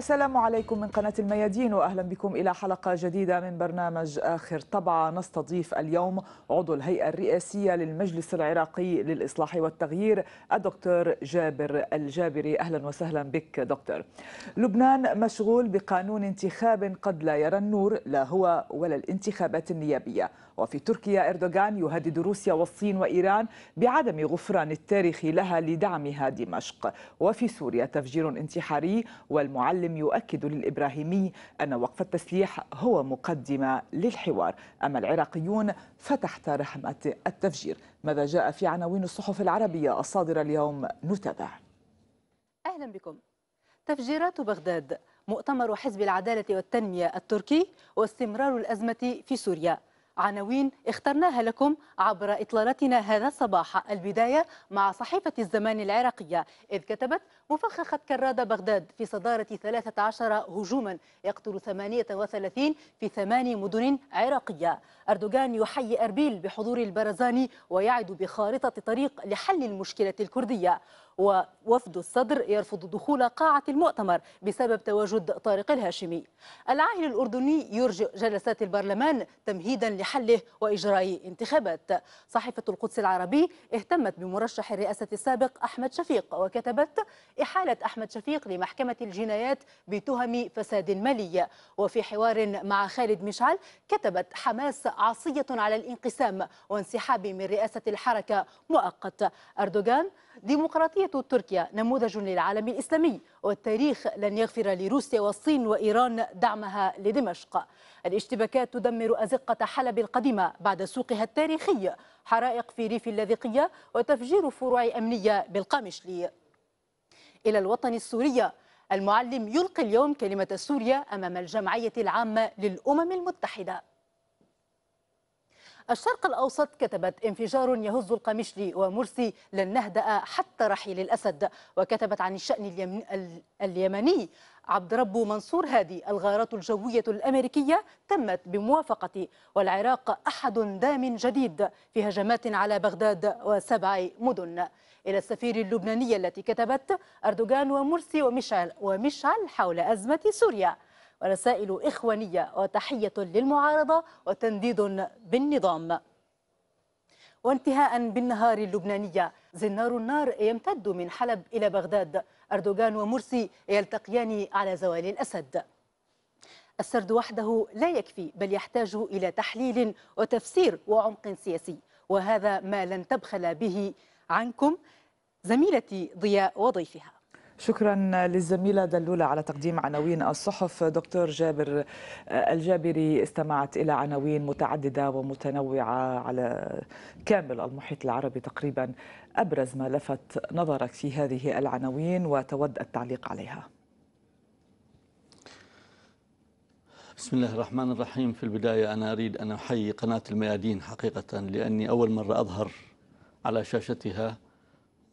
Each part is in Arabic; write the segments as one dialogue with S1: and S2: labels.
S1: السلام عليكم من قناة الميادين وأهلا بكم إلى حلقة جديدة من برنامج آخر طبعة نستضيف اليوم عضو الهيئة الرئاسية للمجلس العراقي للإصلاح والتغيير الدكتور جابر الجابري أهلا وسهلا بك دكتور لبنان مشغول بقانون انتخاب قد لا يرى النور لا هو ولا الانتخابات النيابية وفي تركيا إردوغان يهدد روسيا والصين وإيران بعدم غفران التاريخ لها لدعمها دمشق وفي سوريا تفجير انتحاري والمعلم يؤكد للإبراهيمي أن وقف التسليح هو مقدمة للحوار أما العراقيون فتحت رحمة التفجير ماذا جاء في عناوين الصحف العربية الصادرة اليوم نتابع
S2: أهلا بكم تفجيرات بغداد مؤتمر حزب العدالة والتنمية التركي واستمرار الأزمة في سوريا عناوين اخترناها لكم عبر إطلالتنا هذا الصباح البداية مع صحيفة الزمان العراقية إذ كتبت مفخخة كرادة بغداد في صدارة 13 هجوما يقتل 38 في ثمان مدن عراقية أردوغان يحيي أربيل بحضور البرزاني ويعد بخارطة طريق لحل المشكلة الكردية ووفد الصدر يرفض دخول قاعة المؤتمر بسبب تواجد طارق الهاشمي العاهل الأردني يرجئ جلسات البرلمان تمهيدا لحله وإجراء انتخابات صحيفة القدس العربي اهتمت بمرشح الرئاسة السابق أحمد شفيق وكتبت إحالة أحمد شفيق لمحكمة الجنايات بتهم فساد مالي وفي حوار مع خالد مشعل كتبت حماس عصية على الانقسام وانسحاب من رئاسة الحركة مؤقت أردوغان ديمقراطية تركيا نموذج للعالم الإسلامي والتاريخ لن يغفر لروسيا والصين وإيران دعمها لدمشق الاشتباكات تدمر أزقة حلب القديمة بعد سوقها التاريخي حرائق في ريف اللاذقية وتفجير فروع أمنية بالقامشلي إلى الوطن السوري المعلم يلقي اليوم كلمة سوريا أمام الجمعية العامة للأمم المتحدة الشرق الأوسط كتبت انفجار يهز القمشلي ومرسي لن نهدأ حتى رحيل الأسد وكتبت عن الشأن اليمني عبد ربه منصور هادي الغارات الجوية الأمريكية تمت بموافقة والعراق أحد دام جديد في هجمات على بغداد وسبع مدن إلى السفير اللبنانية التي كتبت أردوغان ومرسي ومشعل, ومشعل حول أزمة سوريا ورسائل إخوانية وتحية للمعارضة وتنديد بالنظام وانتهاء بالنهار اللبنانية زنار النار يمتد من حلب إلى بغداد أردوغان ومرسي يلتقيان على زوال الأسد السرد وحده لا يكفي بل يحتاج إلى تحليل وتفسير وعمق سياسي وهذا ما لن تبخل به عنكم زميلتي ضياء وضيفها شكرا
S1: للزميلة دلولة على تقديم عناوين الصحف دكتور جابر آه، الجابري استمعت إلى عناوين متعددة ومتنوعة على كامل المحيط العربي تقريبا أبرز ما لفت نظرك في هذه العناوين وتود التعليق عليها
S3: بسم الله الرحمن الرحيم في البداية أنا أريد أن أحيي قناة الميادين حقيقة لأني أول مرة أظهر على شاشتها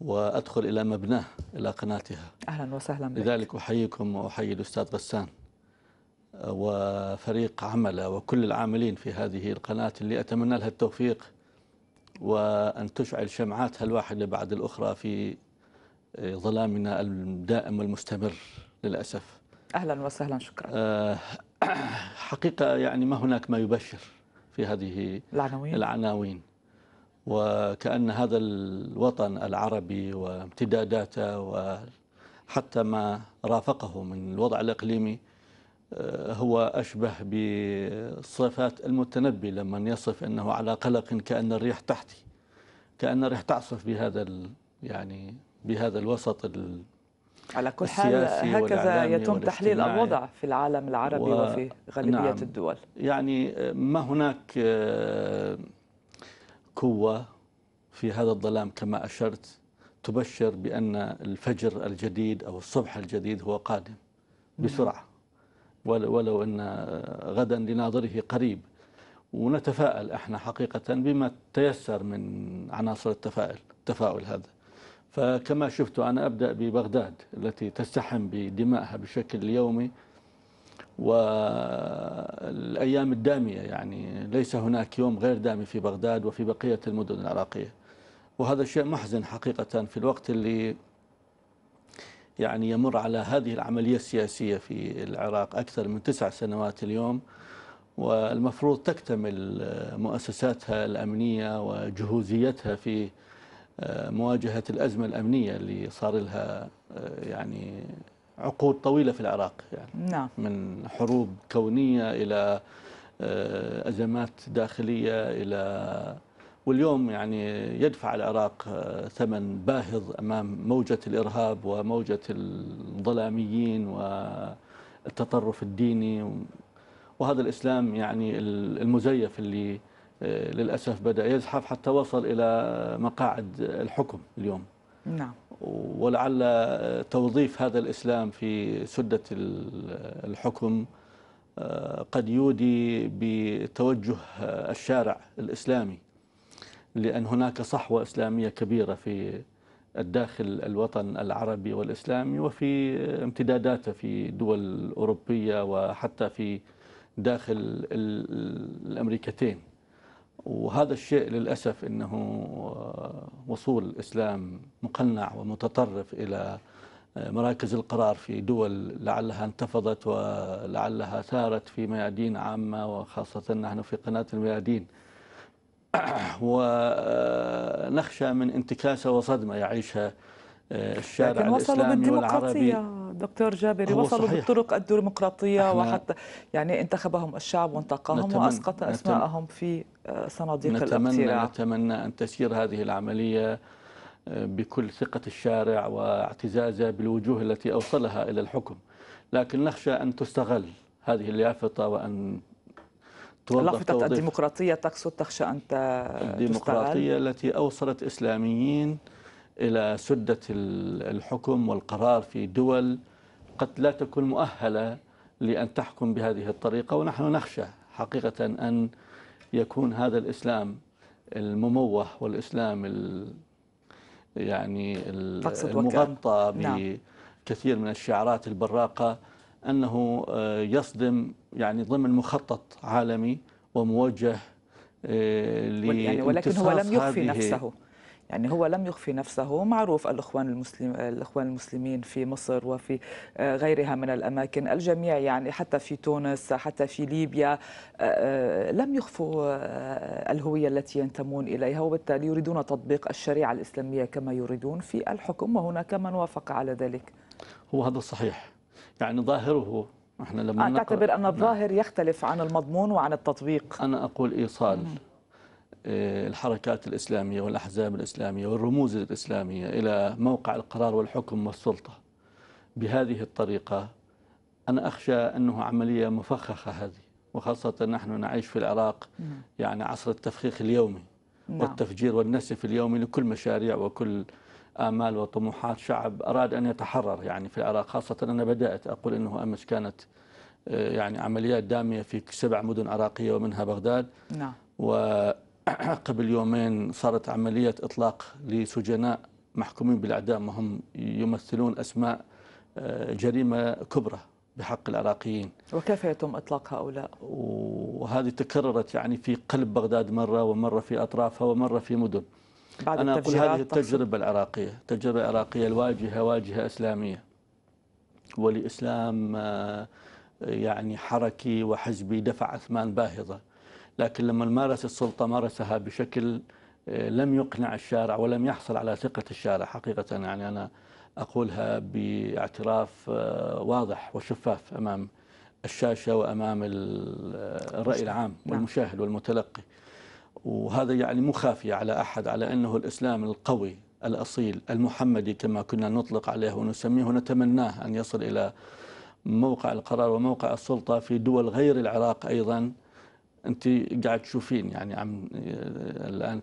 S3: وأدخل إلى مبناه إلى قناتها
S1: أهلا وسهلا بك
S3: لذلك أحييكم وأحيي الأستاذ غسان آه، وفريق عمله آه، وكل العاملين في هذه القناة اللي أتمنى لها التوفيق وأن تشعل شمعاتها الواحدة بعد الأخرى في آه، ظلامنا الدائم والمستمر للأسف
S1: أهلا وسهلا شكرا
S3: حقيقة يعني ما هناك ما يبشر في هذه العناوين, العناوين. وكأن هذا الوطن العربي وامتداداته وحتى ما رافقه من الوضع الإقليمي آه، هو أشبه بصفات المتنبي لمن يصف أنه على قلق كأن الريح تحتي كأن الريح تعصف بهذا يعني بهذا الوسط على كل حال هكذا يتم تحليل الوضع في العالم العربي و... وفي غالبية نعم الدول يعني آه، ما هناك آه، قوة في هذا الظلام كما أشرت تبشر بأن الفجر الجديد أو الصبح الجديد هو قادم نعم. بسرعة ولو أن غدا لناظره قريب ونتفائل احنا حقيقة بما تيسر من عناصر التفاؤل التفاؤل هذا فكما شفت أنا أبدأ ببغداد التي تستحم بدمائها بشكل يومي والأيام الدامية يعني ليس هناك يوم غير دامي في بغداد وفي بقية المدن العراقية وهذا شيء محزن حقيقة في الوقت اللي يعني يمر على هذه العملية السياسية في العراق أكثر من تسع سنوات اليوم والمفروض تكتمل مؤسساتها الأمنية وجهوزيتها في آه، مواجهة الأزمة الأمنية اللي صار لها آه، يعني عقود طويلة في العراق يعني
S1: نعم. من
S3: حروب كونية إلى آه، أزمات داخلية إلى واليوم يعني يدفع العراق آه، ثمن باهظ أمام موجة الإرهاب وموجة الظلاميين والتطرف الديني وهذا الإسلام يعني المزيف اللي آه، للأسف بدأ يزحف حتى وصل إلى مقاعد الحكم اليوم نعم ولعل توظيف هذا الإسلام في سدة الحكم آه، قد يودي بتوجه الشارع الإسلامي لأن هناك صحوة إسلامية كبيرة في الداخل الوطن العربي والإسلامي وفي امتداداته في دول أوروبية وحتى في داخل الأمريكتين وهذا الشيء للأسف أنه آه، وصول الإسلام مقنع ومتطرف إلى آه، مراكز القرار في دول لعلها انتفضت ولعلها ثارت في ميادين عامة وخاصة نحن في قناة الميادين ونخشى آه، من انتكاسة وصدمة يعيشها الشارع الإسلامي والعربي
S1: دكتور جابري وصلوا صحيح. بالطرق الديمقراطية وحتى يعني انتخبهم الشعب وانتقاهم وأسقط أسماءهم في آه، صناديق نتمنى الاقتراع
S3: نتمنى أن تسير هذه العملية آه، بكل ثقة الشارع واعتزازه بالوجوه التي أوصلها إلى الحكم لكن نخشى أن تستغل هذه اليافطة وأن لافتة
S1: الديمقراطية تقصد تخشى أن الديمقراطية تستغل.
S3: التي أوصلت إسلاميين إلى سدة الحكم والقرار في دول قد لا تكون مؤهلة لأن تحكم بهذه الطريقة ونحن نخشى حقيقة أن يكون هذا الإسلام المموه والإسلام ال يعني المغطى نعم. بكثير من الشعارات البراقة أنه آه، يصدم يعني ضمن مخطط
S1: عالمي وموجه آه، يعني ولكن هو لم يخفي نفسه يعني هو لم يخفي نفسه معروف الإخوان, المسلم الإخوان المسلمين في مصر وفي آه، غيرها من الأماكن الجميع يعني حتى في تونس حتى في ليبيا آه، آه، لم يخفوا الهوية التي ينتمون إليها وبالتالي يريدون تطبيق الشريعة الإسلامية كما يريدون في الحكم وهناك من وافق على ذلك
S3: هو هذا صحيح يعني ظاهره احنا لما تعتبر ان نعم.
S1: الظاهر نعم. يختلف عن المضمون
S3: وعن التطبيق انا اقول ايصال مم. آه، الحركات الإسلامية والأحزاب الإسلامية والرموز الإسلامية إلى موقع القرار والحكم والسلطة بهذه الطريقة أنا أخشى أنه عملية مفخخة هذه وخاصة نحن نعيش في العراق نعم. يعني عصر التفخيخ اليومي نعم. والتفجير والنسف اليومي لكل مشاريع وكل آمال وطموحات شعب أراد أن يتحرر يعني في العراق خاصة أنا بدأت أقول أنه أمس كانت آه، يعني عمليات دامية في سبع مدن عراقية ومنها بغداد نعم قبل يومين صارت عملية إطلاق لسجناء محكومين بالإعدام وهم يمثلون أسماء آه، جريمة كبرى بحق العراقيين
S1: وكيف يتم إطلاق هؤلاء؟
S3: وهذه تكررت يعني في قلب بغداد مرة ومرة في أطرافها ومرة في مدن
S4: بعد أنا أقول هذه التجربة
S3: العراقية التجربة العراقية الواجهة واجهة إسلامية ولإسلام آه، يعني حركي وحزبي دفع أثمان باهظة لكن لما مارس السلطة مارسها بشكل آه، لم يقنع الشارع ولم يحصل على ثقة الشارع حقيقة يعني أنا أقولها باعتراف آه، واضح وشفاف أمام الشاشة وأمام آه، الرأي العام نعم. والمشاهد والمتلقي وهذا يعني مو خافية على أحد على أنه الإسلام القوي الأصيل المحمدي كما كنا نطلق عليه ونسميه ونتمناه أن يصل إلى موقع القرار وموقع السلطة في دول غير العراق أيضا أنت قاعد تشوفين يعني عم الآن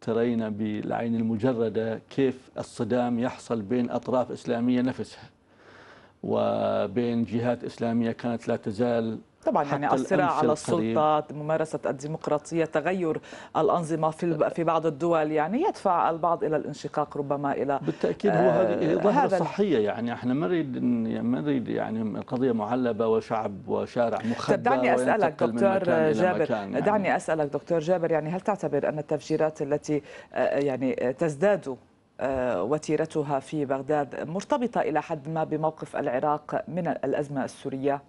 S3: ترين بالعين المجردة كيف الصدام يحصل بين أطراف إسلامية نفسها وبين جهات إسلامية كانت لا تزال طبعا يعني الصراع على السلطه
S1: ممارسه الديمقراطيه تغير الانظمه في في بعض الدول يعني يدفع البعض الى الانشقاق ربما الى بالتاكيد هو هذه آه، ظاهره
S3: صحيه يعني احنا ما نريد ما نريد يعني القضيه معلبه وشعب وشارع مخبى دعني اسالك دكتور جابر يعني. دعني
S1: اسالك دكتور جابر يعني هل تعتبر ان التفجيرات التي آه، آه، يعني تزداد وتيرتها في بغداد مرتبطه الى حد ما بموقف العراق من الازمه السوريه؟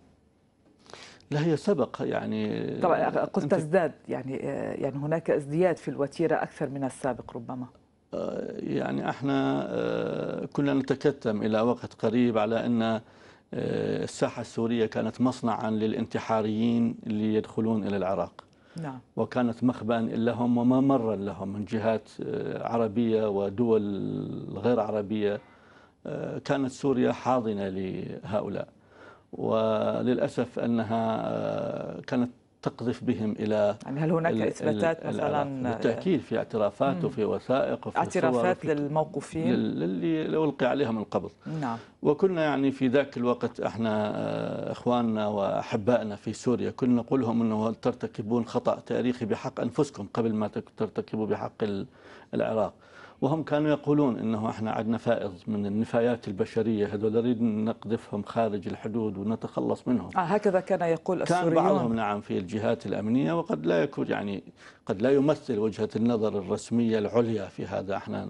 S3: لا هي سبق يعني طبعا قلت
S1: تزداد يعني آه، يعني هناك ازدياد في الوتيره اكثر من السابق ربما
S3: آه، يعني احنا آه، كنا نتكتم الى وقت قريب على ان الساحه السوريه كانت مصنعا للانتحاريين اللي يدخلون الى العراق نعم. وكانت مخبأ لهم وممرا لهم من جهات عربية ودول غير عربية كانت سوريا حاضنة لهؤلاء وللأسف أنها آه، كانت تقذف بهم الى يعني هل هناك اثباتات مثلا بالتاكيد في اعترافات وفي وثائق وفي اعترافات
S1: للموقوفين للي
S3: القي عليهم القبض نعم وكنا يعني في ذاك الوقت احنا آه، اخواننا واحبائنا في سوريا كنا نقول لهم انه ترتكبون خطا تاريخي بحق انفسكم قبل ما ترتكبوا بحق العراق وهم كانوا يقولون انه احنا عندنا فائض من النفايات البشريه هذول نريد نقذفهم خارج الحدود ونتخلص منهم
S1: آه هكذا كان يقول السوريون كان بعضهم
S3: نعم في الجهات الامنيه وقد لا يكون يعني قد لا يمثل وجهه النظر الرسميه العليا في هذا احنا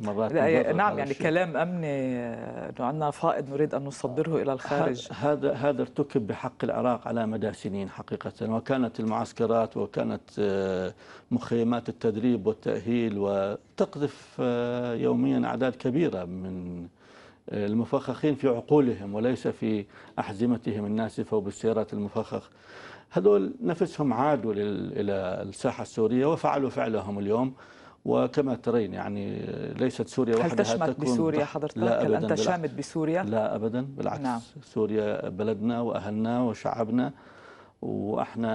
S3: مرات نعم يعني الشيء. كلام امني آه، انه عندنا فائض نريد ان نصدره الى الخارج هذا هذا ارتكب بحق العراق على مدى سنين حقيقه وكانت المعسكرات وكانت آه، مخيمات التدريب والتأهيل وتقذف آه، يوميا أعداد كبيرة من آه، المفخخين في عقولهم وليس في أحزمتهم الناسفة وبالسيارات المفخخ هذول نفسهم عادوا إلى الساحة السورية وفعلوا فعلهم اليوم وكما ترين يعني آه، ليست سوريا وحدها هل تشمت بسوريا حضرتك؟ لا هل أنت شامت
S1: بسوريا؟ لا أبدا
S3: بالعكس نعم. سوريا بلدنا وأهلنا وشعبنا واحنا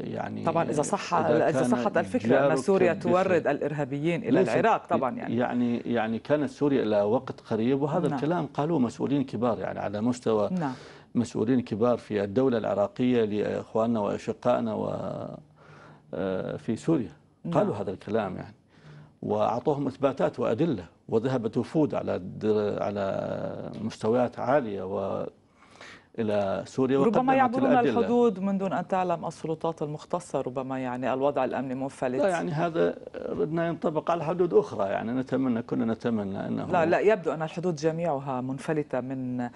S3: يعني طبعا اذا صح إذا, صحت الفكره ان سوريا تورد
S1: الارهابيين الى العراق طبعا يعني
S3: يعني يعني كانت سوريا الى وقت قريب وهذا نعم. الكلام قالوه مسؤولين كبار يعني على مستوى نعم. مسؤولين كبار في الدوله العراقيه لاخواننا واشقائنا و آه، في سوريا نعم. قالوا نعم. هذا الكلام يعني واعطوهم اثباتات وادله وذهبت وفود على على مستويات عاليه و الى سوريا ربما يعبرون الحدود
S1: من دون ان تعلم السلطات المختصه ربما يعني الوضع الامني منفلت لا يعني هذا ردنا ينطبق
S3: على حدود اخرى يعني نتمنى كنا نتمنى انه لا لا
S1: يبدو ان الحدود جميعها منفلته من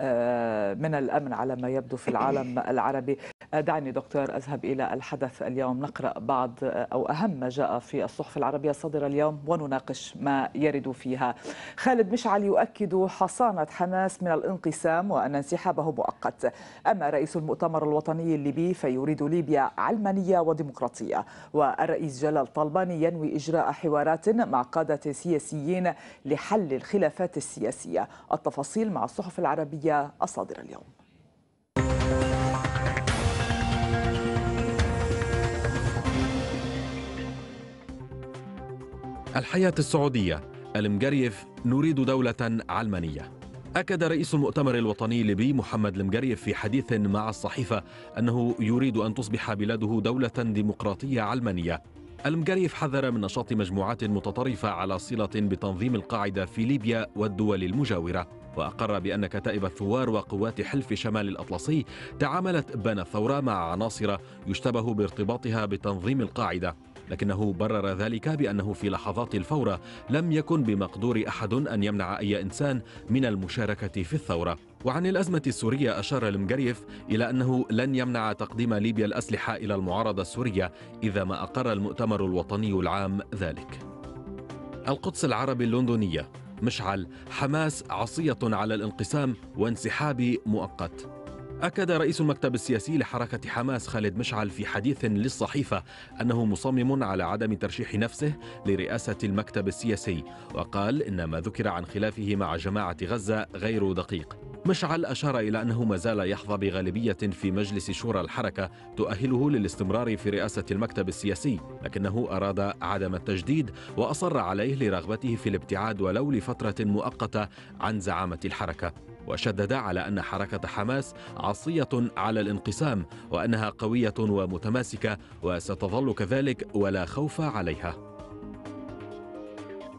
S1: آه، من الامن على ما يبدو في العالم العربي دعني دكتور أذهب إلى الحدث اليوم نقرأ بعض أو أهم ما جاء في الصحف العربية الصادرة اليوم ونناقش ما يرد فيها خالد مشعل يؤكد حصانة حماس من الانقسام وأن انسحابه مؤقت أما رئيس المؤتمر الوطني الليبي فيريد ليبيا علمانية وديمقراطية والرئيس جلال طالباني ينوي إجراء حوارات مع قادة سياسيين لحل الخلافات السياسية التفاصيل مع الصحف العربية الصادرة اليوم
S5: الحياة السعودية المجريف نريد دولة علمانية أكد رئيس المؤتمر الوطني الليبي محمد المجريف في حديث مع الصحيفة أنه يريد أن تصبح بلاده دولة ديمقراطية علمانية المجريف حذر من نشاط مجموعات متطرفة على صلة بتنظيم القاعدة في ليبيا والدول المجاورة وأقر بأن كتائب الثوار وقوات حلف شمال الأطلسي تعاملت بين الثورة مع عناصر يشتبه بارتباطها بتنظيم القاعدة لكنه برر ذلك بأنه في لحظات الفورة لم يكن بمقدور أحد أن يمنع أي إنسان من المشاركة في الثورة وعن الأزمة السورية أشار المجريف إلى أنه لن يمنع تقديم ليبيا الأسلحة إلى المعارضة السورية إذا ما أقر المؤتمر الوطني العام ذلك القدس العربي اللندنية مشعل حماس عصية على الانقسام وانسحاب مؤقت أكد رئيس المكتب السياسي لحركة حماس خالد مشعل في حديث للصحيفة أنه مصمم على عدم ترشيح نفسه لرئاسة المكتب السياسي وقال إن ما ذكر عن خلافه مع جماعة غزة غير دقيق مشعل أشار إلى أنه ما زال يحظى بغالبية في مجلس شورى الحركة تؤهله للاستمرار في رئاسة المكتب السياسي لكنه أراد عدم التجديد وأصر عليه لرغبته في الابتعاد ولو لفترة مؤقتة عن زعامة الحركة وشدد على أن حركة حماس عصية على الانقسام وأنها قوية ومتماسكة وستظل كذلك ولا خوف عليها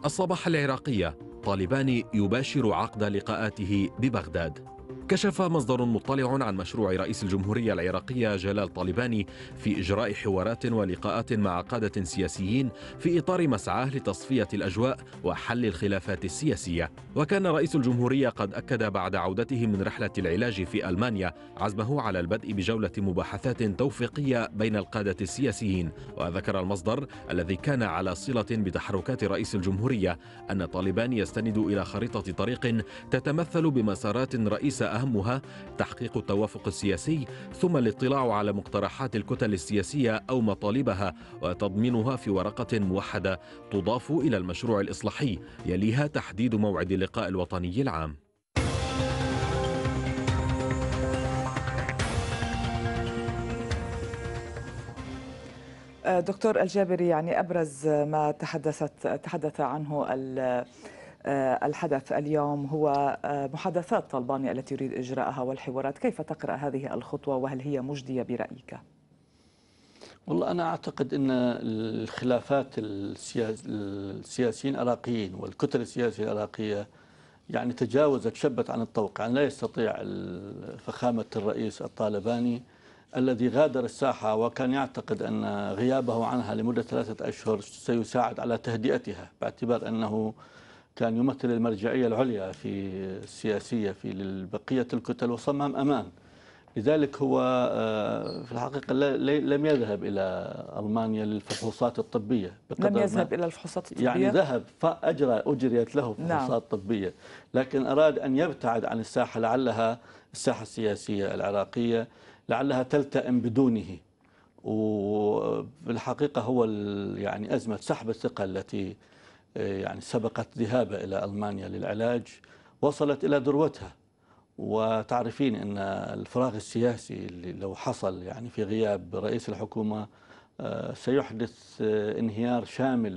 S5: الصباح العراقية طالبان يباشر عقد لقاءاته ببغداد كشف مصدر مطلع عن مشروع رئيس الجمهورية العراقية جلال طالباني في إجراء حوارات ولقاءات مع قادة سياسيين في إطار مسعاه لتصفية الأجواء وحل الخلافات السياسية وكان رئيس الجمهورية قد أكد بعد عودته من رحلة العلاج في ألمانيا عزمه على البدء بجولة مباحثات توفيقية بين القادة السياسيين وذكر المصدر الذي كان على صلة بتحركات رئيس الجمهورية أن طالبان يستند إلى خريطة طريق تتمثل بمسارات رئيس وأهمها تحقيق التوافق السياسي ثم الاطلاع على مقترحات الكتل السياسية أو مطالبها وتضمينها في ورقة موحدة تضاف إلى المشروع الإصلاحي يليها تحديد موعد اللقاء الوطني العام
S1: دكتور الجابري يعني ابرز ما تحدثت تحدث عنه آه، الحدث اليوم هو آه، محادثات طالباني التي يريد إجراءها والحوارات كيف تقرأ هذه الخطوة وهل هي مجدية برأيك؟
S3: والله أنا أعتقد أن الخلافات السياسيين العراقيين والكتل السياسية العراقية يعني تجاوزت شبت عن الطوق يعني لا يستطيع فخامة الرئيس الطالباني الذي غادر الساحة وكان يعتقد أن غيابه عنها لمدة ثلاثة أشهر سيساعد على تهدئتها باعتبار أنه كان يمثل المرجعية العليا في السياسية في بقية الكتل وصمم أمان لذلك هو آه، في الحقيقة لم يذهب إلى ألمانيا للفحوصات الطبية لم يذهب إلى الفحوصات الطبية يعني ذهب فأجرى أجريت له فحوصات نعم. طبية لكن أراد أن يبتعد عن الساحة لعلها الساحة السياسية العراقية لعلها تلتئم بدونه وبالحقيقة آه، هو يعني أزمة سحب الثقة التي آه، يعني سبقت ذهابها إلى ألمانيا للعلاج وصلت إلى ذروتها وتعرفين أن الفراغ السياسي اللي لو حصل يعني في غياب رئيس الحكومة آه، سيحدث آه، انهيار شامل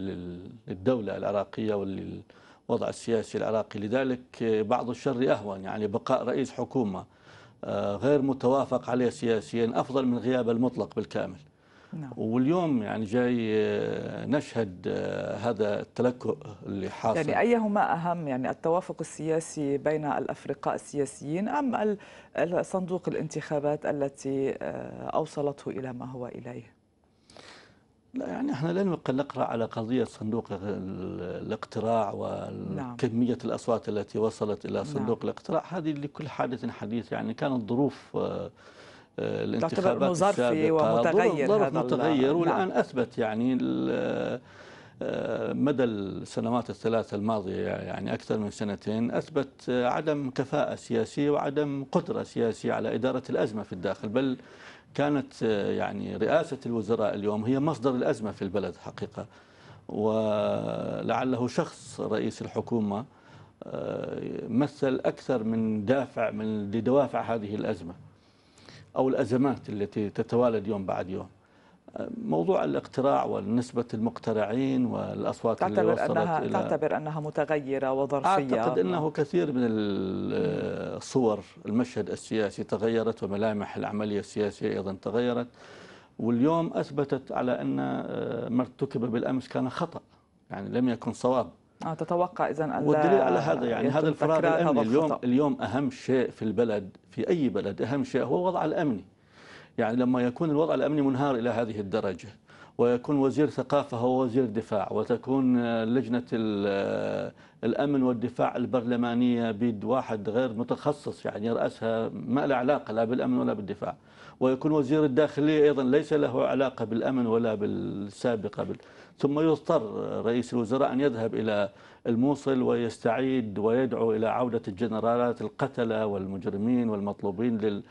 S3: للدولة العراقية وللوضع السياسي العراقي لذلك بعض الشر أهون يعني بقاء رئيس حكومة غير متوافق عليه سياسيا أفضل من غيابه المطلق بالكامل نعم. واليوم يعني جاي آه، نشهد آه، هذا التلكؤ اللي
S1: حاصل يعني أيهما أهم يعني التوافق السياسي بين الأفرقاء السياسيين أم صندوق الانتخابات التي آه، أوصلته إلى ما هو إليه
S3: لا يعني احنا لن نقرا على قضيه صندوق الاقتراع نعم. وكميه نعم. الاصوات التي وصلت الى صندوق نعم. الاقتراع هذه لكل حادث حديث يعني كانت ظروف الانتخابات ظرفي ومتغير ظرف هذا متغير والآن نعم. أثبت يعني آه، مدى السنوات الثلاثة الماضية يعني أكثر من سنتين أثبت عدم كفاءة سياسية وعدم قدرة سياسية على إدارة الأزمة في الداخل بل كانت آه، يعني رئاسة الوزراء اليوم هي مصدر الأزمة في البلد حقيقة ولعله شخص رئيس الحكومة آه، مثل أكثر من دافع من لدوافع هذه الأزمة أو الأزمات التي تتوالد يوم بعد يوم موضوع الاقتراع ونسبة المقترعين والأصوات تعتبر اللي وصلت أنها إلى تعتبر
S1: أنها متغيرة وظرفية أعتقد أنه
S3: كثير من الصور المشهد السياسي تغيرت وملامح العملية السياسية أيضا تغيرت واليوم أثبتت على أن آه، ما ارتكب بالأمس كان خطأ يعني لم يكن صواب
S1: آه تتوقع اذا والدليل على هذا يعني هذا القرار الامني اليوم اليوم
S3: اهم شيء في البلد في اي بلد اهم شيء هو الوضع الامني يعني لما يكون الوضع الامني منهار الى هذه الدرجه ويكون وزير ثقافه هو وزير دفاع وتكون لجنه الامن والدفاع البرلمانيه بيد واحد غير متخصص يعني يراسها ما له علاقه لا بالامن ولا بالدفاع ويكون وزير الداخليه ايضا ليس له علاقه بالامن ولا بالسابقه ثم يضطر رئيس الوزراء أن يذهب إلى الموصل ويستعيد ويدعو إلى عودة الجنرالات القتلة والمجرمين والمطلوبين لل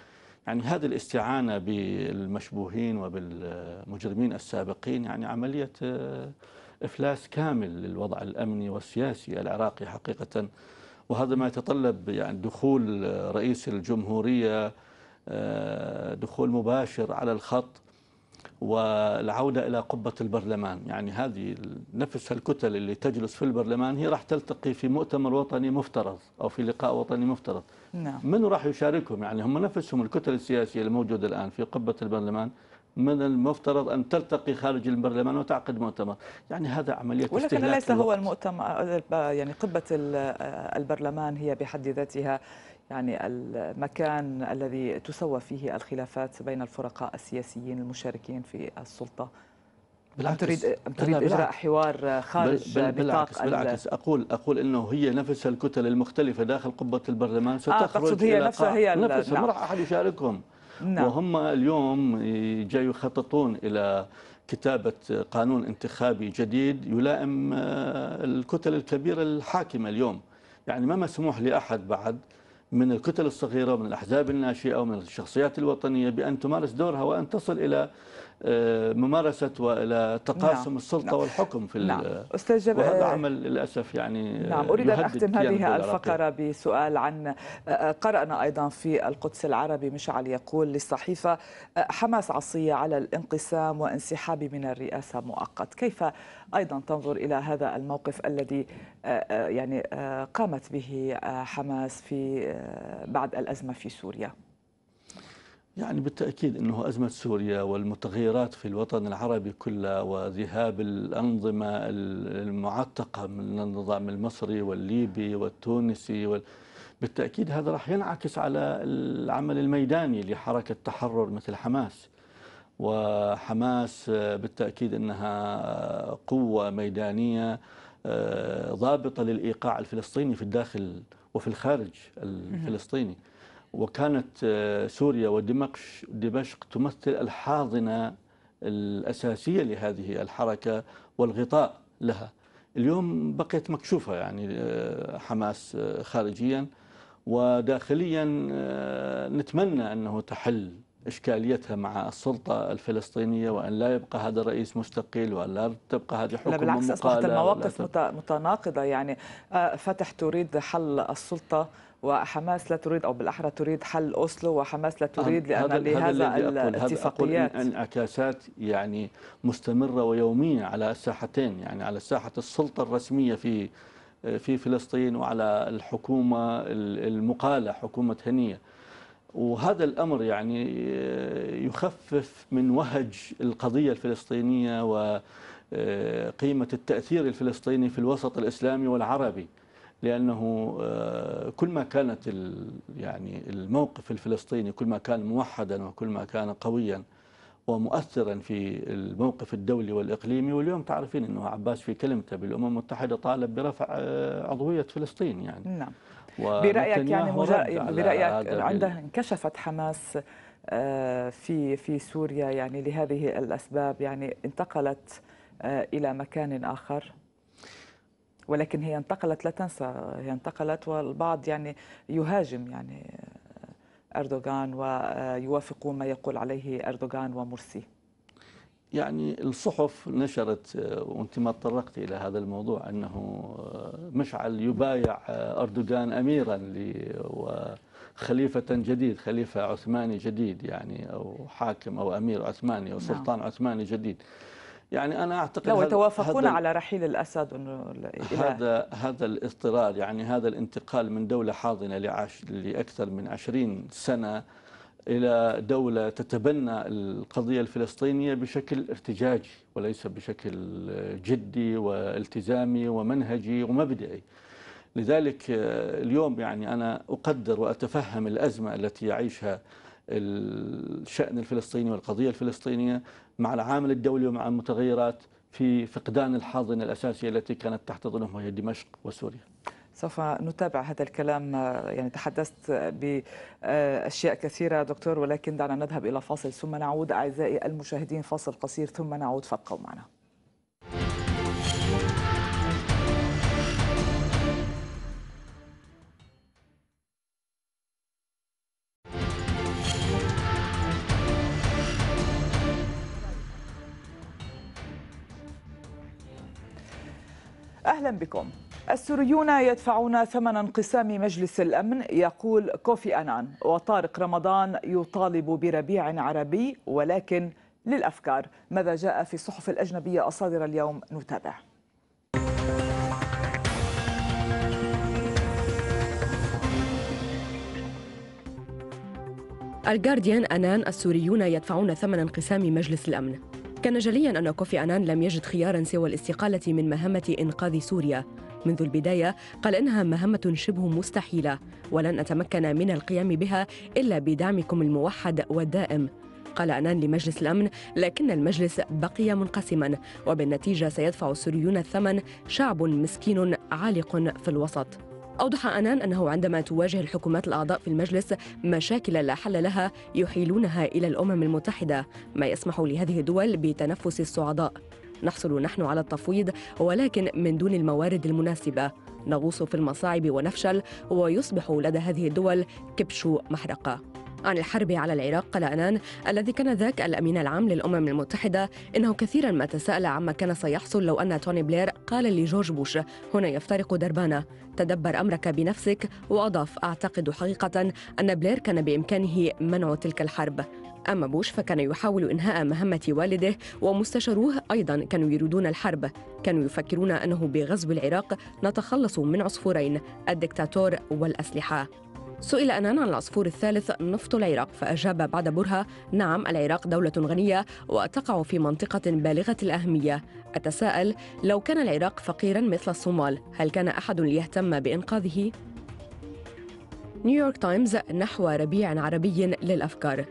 S3: يعني هذه الاستعانة بالمشبوهين وبالمجرمين السابقين يعني عملية آه، إفلاس كامل للوضع الأمني والسياسي العراقي حقيقة وهذا ما يتطلب يعني دخول رئيس الجمهورية آه، دخول مباشر على الخط والعودة إلى قبة البرلمان يعني هذه نفس الكتل اللي تجلس في البرلمان هي راح تلتقي في مؤتمر وطني مفترض أو في لقاء وطني مفترض نعم. من راح يشاركهم يعني هم نفسهم الكتل السياسية الموجودة الآن في قبة البرلمان من المفترض أن تلتقي خارج البرلمان وتعقد مؤتمر يعني هذا عملية ولكن ليس هو
S1: المؤتمر يعني قبة البرلمان هي بحد ذاتها يعني المكان الذي تسوى فيه الخلافات بين الفرقاء السياسيين المشاركين في السلطه بالعكس تريد أم تريد اجراء حوار خارج بال نطاق بالعكس, بالعكس
S3: اقول اقول انه هي نفس الكتل المختلفه داخل قبه البرلمان آه، ستخرج آه هي نفسها هي نفسها نعم. ما راح احد يشاركهم نعم. وهم اليوم جاي يخططون الى كتابة قانون انتخابي جديد يلائم آه، الكتل الكبيرة الحاكمة اليوم يعني ما مسموح لأحد بعد من الكتل الصغيرة ومن الأحزاب الناشئة ومن الشخصيات الوطنية بأن تمارس دورها وأن تصل إلى آه، ممارسة والى تقاسم نعم. السلطة نعم. والحكم في نعم. أستاذ جب... وهذا آه، عمل للأسف يعني آه، نعم أريد أن أختم هذه الفقرة
S1: بسؤال عن قرأنا أيضا في القدس العربي مشعل يقول للصحيفة حماس عصية على الانقسام وانسحاب من الرئاسة مؤقت كيف أيضا تنظر إلى هذا الموقف الذي يعني قامت به حماس في بعد الأزمة في سوريا
S3: يعني بالتأكيد أنه أزمة سوريا والمتغيرات في الوطن العربي كله وذهاب الأنظمة المعتقة من النظام المصري والليبي والتونسي وال... بالتأكيد هذا راح ينعكس على العمل الميداني لحركة تحرر مثل حماس وحماس آه، بالتأكيد أنها قوة ميدانية آه، ضابطة للإيقاع الفلسطيني في الداخل وفي الخارج الفلسطيني وكانت آه، سوريا ودمشق دمشق تمثل الحاضنة الأساسية لهذه الحركة والغطاء لها اليوم بقيت مكشوفة يعني آه، حماس آه، خارجيا وداخليا نتمنى أنه تحل إشكاليتها مع السلطة الفلسطينية وأن لا يبقى هذا الرئيس مستقيل وأن لا تبقى هذه حكومة لا بالعكس أصبحت المواقف
S1: متناقضة يعني فتح تريد حل السلطة وحماس لا تريد أو بالأحرى تريد حل أوسلو وحماس لا تريد لأن لهذا الاتفاقيات هذا
S3: انعكاسات يعني مستمرة ويومية على الساحتين يعني على ساحة السلطة الرسمية في في فلسطين وعلى الحكومة المقالة حكومة هنية وهذا الأمر يعني يخفف من وهج القضية الفلسطينية وقيمة آه، التأثير الفلسطيني في الوسط الإسلامي والعربي لأنه آه، كل ما كانت يعني الموقف الفلسطيني كل ما كان موحدا وكل ما كان قويا ومؤثرا في الموقف الدولي والإقليمي واليوم تعرفين أنه عباس في كلمته بالأمم
S1: المتحدة طالب برفع آه، عضوية فلسطين يعني نعم برأيك يعني, يعني برأيك عندها انكشفت حماس آه، في في سوريا يعني لهذه الأسباب يعني انتقلت إلى مكان آخر ولكن هي انتقلت لا تنسى هي انتقلت والبعض يعني يهاجم يعني أردوغان ويوافق ما يقول عليه أردوغان ومرسي
S3: يعني الصحف نشرت وانت ما تطرقت الى هذا الموضوع انه مشعل يبايع اردوغان اميرا وخليفه جديد خليفه عثماني جديد يعني او حاكم او امير عثماني او نعم. سلطان عثماني جديد يعني أنا أعتقد لو يتوافقون على
S1: رحيل الأسد أنه
S3: هذا هذا الاضطرار يعني هذا الانتقال من دولة حاضنة لعاش لأكثر من 20 سنة إلى دولة تتبنى القضية الفلسطينية بشكل ارتجاجي وليس بشكل جدي والتزامي ومنهجي ومبدئي لذلك آه، اليوم يعني أنا أقدر وأتفهم الأزمة التي يعيشها الشأن الفلسطيني والقضية الفلسطينية مع العامل الدولي ومع المتغيرات في فقدان الحاضنة الأساسية التي كانت تحتضنهم وهي دمشق وسوريا
S1: سوف نتابع هذا الكلام يعني تحدثت بأشياء كثيرة دكتور ولكن دعنا نذهب إلى فاصل ثم نعود أعزائي المشاهدين فاصل قصير ثم نعود فابقوا معنا بكم السوريون يدفعون ثمن انقسام مجلس الأمن يقول كوفي أنان وطارق رمضان يطالب بربيع عربي ولكن للأفكار ماذا جاء في الصحف الأجنبية الصادرة اليوم نتابع
S4: الجارديان أنان السوريون يدفعون ثمن انقسام مجلس الأمن كان جليا أن كوفي أنان لم يجد خيارا سوى الاستقالة من مهمة إنقاذ سوريا منذ البداية قال إنها مهمة شبه مستحيلة ولن أتمكن من القيام بها إلا بدعمكم الموحد والدائم قال أنان لمجلس الأمن لكن المجلس بقي منقسما وبالنتيجة سيدفع السوريون الثمن شعب مسكين عالق في الوسط أوضح أنان أنه عندما تواجه الحكومات الأعضاء في المجلس مشاكل لا حل لها يحيلونها إلى الأمم المتحدة ما يسمح لهذه الدول بتنفس الصعداء نحصل نحن على التفويض ولكن من دون الموارد المناسبة نغوص في المصاعب ونفشل ويصبح لدى هذه الدول كبش محرقه عن الحرب على العراق قال أنان الذي كان ذاك الأمين العام للأمم المتحدة إنه كثيرا ما تساءل عما كان سيحصل لو أن توني بلير قال لجورج بوش هنا يفترق دربانا تدبر أمرك بنفسك وأضاف أعتقد حقيقة أن بلير كان بإمكانه منع تلك الحرب أما بوش فكان يحاول إنهاء مهمة والده ومستشاروه أيضا كانوا يريدون الحرب كانوا يفكرون أنه بغزو العراق نتخلص من عصفورين الدكتاتور والأسلحة سئل أنان عن العصفور الثالث نفط العراق فأجاب بعد برهة نعم العراق دولة غنية وتقع في منطقة بالغة الأهمية أتساءل لو كان العراق فقيرا مثل الصومال هل كان أحد ليهتم بإنقاذه؟ نيويورك تايمز نحو ربيع عربي للأفكار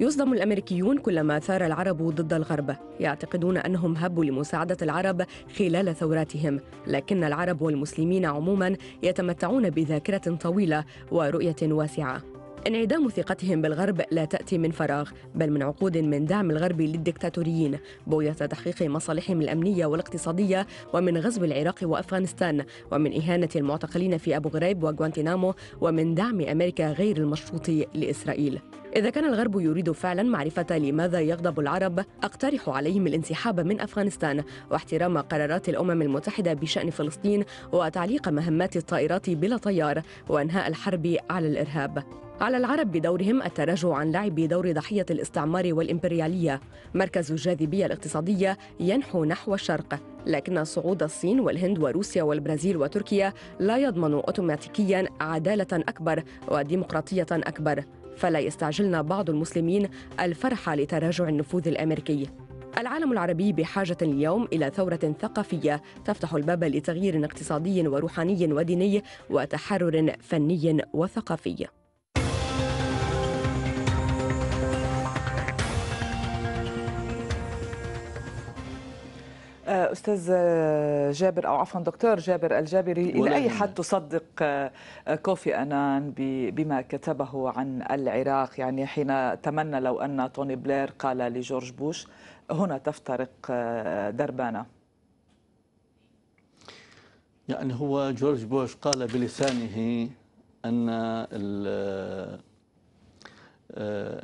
S4: يصدم الأمريكيون كلما ثار العرب ضد الغرب يعتقدون أنهم هبوا لمساعدة العرب خلال ثوراتهم لكن العرب والمسلمين عموما يتمتعون بذاكرة طويلة ورؤية واسعة انعدام ثقتهم بالغرب لا تأتي من فراغ بل من عقود من دعم الغرب للدكتاتوريين بوية تحقيق مصالحهم الأمنية والاقتصادية ومن غزو العراق وأفغانستان ومن إهانة المعتقلين في أبو غريب وغوانتينامو ومن دعم أمريكا غير المشروط لإسرائيل إذا كان الغرب يريد فعلا معرفة لماذا يغضب العرب أقترح عليهم الانسحاب من أفغانستان واحترام قرارات الأمم المتحدة بشأن فلسطين وتعليق مهمات الطائرات بلا طيار وإنهاء الحرب على الإرهاب على العرب بدورهم التراجع عن لعب دور ضحية الاستعمار والإمبريالية مركز الجاذبية الاقتصادية ينحو نحو الشرق لكن صعود الصين والهند وروسيا والبرازيل وتركيا لا يضمن أوتوماتيكيا عدالة أكبر وديمقراطية أكبر فلا يستعجلن بعض المسلمين الفرح لتراجع النفوذ الأمريكي العالم العربي بحاجة اليوم إلى ثورة ثقافية تفتح الباب لتغيير اقتصادي وروحاني وديني وتحرر فني وثقافي
S1: استاذ آه، جابر او عفوا دكتور جابر الجابري الى اي حد تصدق آه، آه، كوفي انان بما كتبه عن العراق يعني حين تمنى لو ان توني بلير قال لجورج بوش هنا تفترق دربانه
S3: يعني هو جورج بوش قال بلسانه ان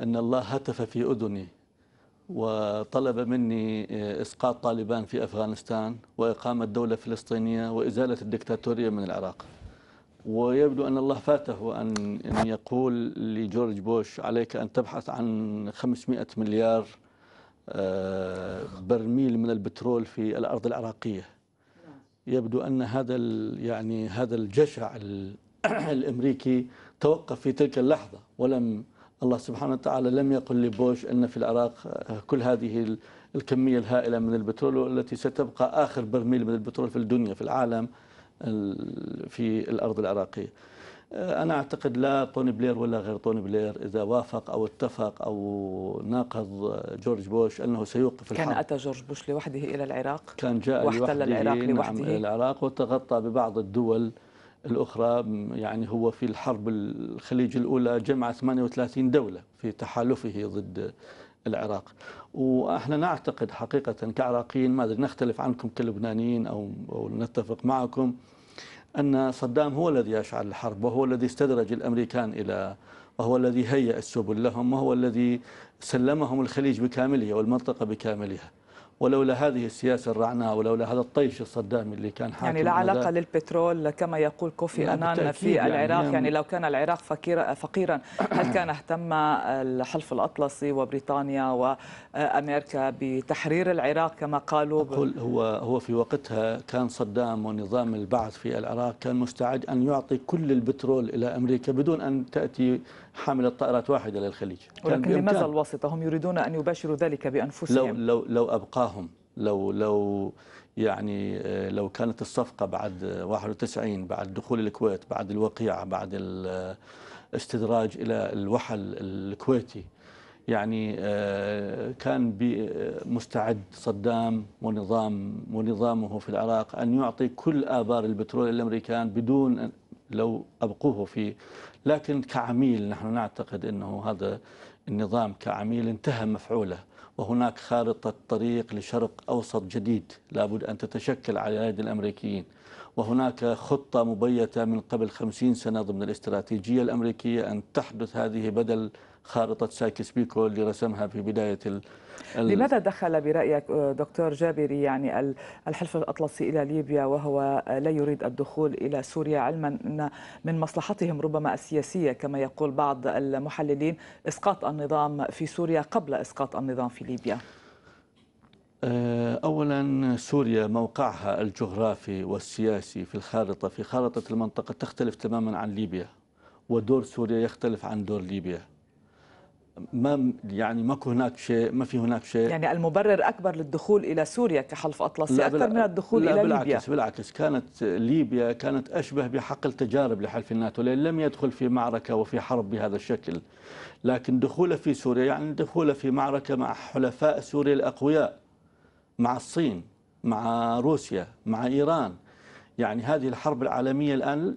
S3: ان الله هتف في اذني وطلب مني آه، إسقاط طالبان في أفغانستان وإقامة دولة فلسطينية وإزالة الدكتاتورية من العراق ويبدو أن الله فاته أن يقول لجورج بوش عليك أن تبحث عن 500 مليار آه، برميل من البترول في الأرض العراقية يبدو أن هذا يعني هذا الجشع الأمريكي توقف في تلك اللحظة ولم الله سبحانه وتعالى لم يقل لبوش أن في العراق آه، كل هذه الكمية الهائلة من البترول والتي ستبقى آخر برميل من البترول في الدنيا في العالم في الأرض العراقية آه، أنا أعتقد لا طوني بلير ولا غير طوني بلير إذا وافق أو اتفق أو ناقض آه، جورج بوش أنه سيوقف الحرب كان أتى
S1: جورج بوش لوحده إلى العراق
S3: كان جاء لوحده, العراق نعم، لوحده نعم إلى العراق وتغطى ببعض الدول الأخرى يعني هو في الحرب الخليج الأولى جمع 38 دولة في تحالفه ضد العراق واحنا نعتقد حقيقة كعراقيين ما أدري نختلف عنكم كلبنانيين أو, أو نتفق معكم أن صدام هو الذي يشعل الحرب وهو الذي استدرج الأمريكان إلى وهو الذي هيأ السبل لهم وهو الذي سلمهم الخليج بكامله والمنطقة بكاملها ولولا هذه السياسة الرعناء ولولا هذا الطيش الصدامي اللي كان حاكم يعني لا علاقة
S1: للبترول كما يقول كوفي أنان في يعني العراق يعني, يعني لو كان العراق فقيرا فقيرا هل كان اهتم الحلف الأطلسي وبريطانيا وأمريكا بتحرير العراق كما قالوا أقول هو هو في وقتها كان صدام ونظام
S3: البعث في العراق كان مستعد أن يعطي كل البترول إلى أمريكا بدون أن تأتي حاملة طائرات واحدة للخليج ولكن لماذا
S1: الواسطة هم يريدون أن يباشروا ذلك بأنفسهم لو
S3: لو لو أبقاه تراهم لو لو يعني آه، لو كانت الصفقه بعد 91 بعد دخول الكويت بعد الوقيعه بعد الاستدراج آه، الى الوحل الكويتي يعني آه، كان مستعد صدام ونظام ونظامه في العراق ان يعطي كل ابار البترول الامريكان بدون لو ابقوه في لكن كعميل نحن نعتقد انه هذا النظام كعميل انتهى مفعوله وهناك خارطة طريق لشرق أوسط جديد لابد أن تتشكل على يد الأمريكيين وهناك خطة مبيتة من قبل خمسين سنة ضمن الاستراتيجية الأمريكية أن تحدث هذه بدل خارطة سايكس بيكو اللي رسمها في بداية لماذا
S1: دخل برأيك آه، دكتور جابري يعني الحلف الأطلسي إلى ليبيا وهو لا يريد الدخول إلى سوريا علما أن من مصلحتهم ربما السياسية كما يقول بعض المحللين إسقاط النظام في سوريا قبل إسقاط النظام في ليبيا
S3: آه، أولا سوريا موقعها الجغرافي والسياسي في الخارطة في خارطة المنطقة تختلف تماما عن ليبيا ودور سوريا يختلف عن دور ليبيا ما يعني ماكو هناك شيء ما في هناك شيء
S1: يعني المبرر اكبر للدخول الى سوريا كحلف اطلسي اكثر من الدخول لا الى بالعكس ليبيا
S3: بالعكس كانت ليبيا كانت اشبه بحقل تجارب لحلف الناتو لان لم يدخل في معركه وفي حرب بهذا الشكل لكن دخوله في سوريا يعني دخوله في معركه مع حلفاء سوريا الاقوياء مع الصين مع روسيا مع ايران يعني هذه الحرب العالميه الان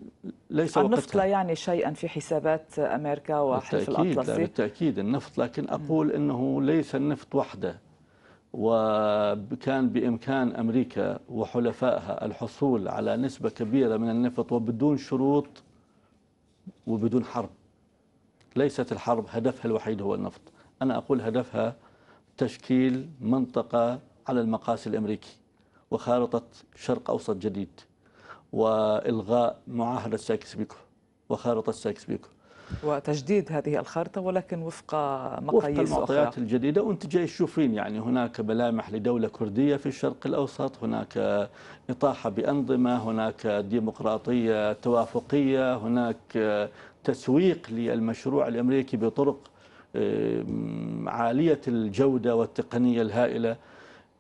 S3: ليس وقتها النفط
S1: لا يعني شيئا في حسابات امريكا وحلف الاطلسي بالتاكيد
S3: بالتاكيد النفط لكن اقول انه ليس النفط وحده وكان بامكان امريكا وحلفائها الحصول على نسبه كبيره من النفط وبدون شروط وبدون حرب ليست الحرب هدفها الوحيد هو النفط انا اقول هدفها تشكيل منطقه على المقاس الامريكي وخارطه شرق اوسط جديد والغاء معاهده ساكس بيكو وخارطه ساكس بيكو
S1: وتجديد هذه الخارطة ولكن وفق مقاييس وفق المعطيات أخرى.
S3: الجديدة وانت جاي تشوفين يعني هناك ملامح لدولة كردية في الشرق الأوسط هناك إطاحة بأنظمة هناك ديمقراطية توافقية هناك تسويق للمشروع الأمريكي بطرق عالية الجودة والتقنية الهائلة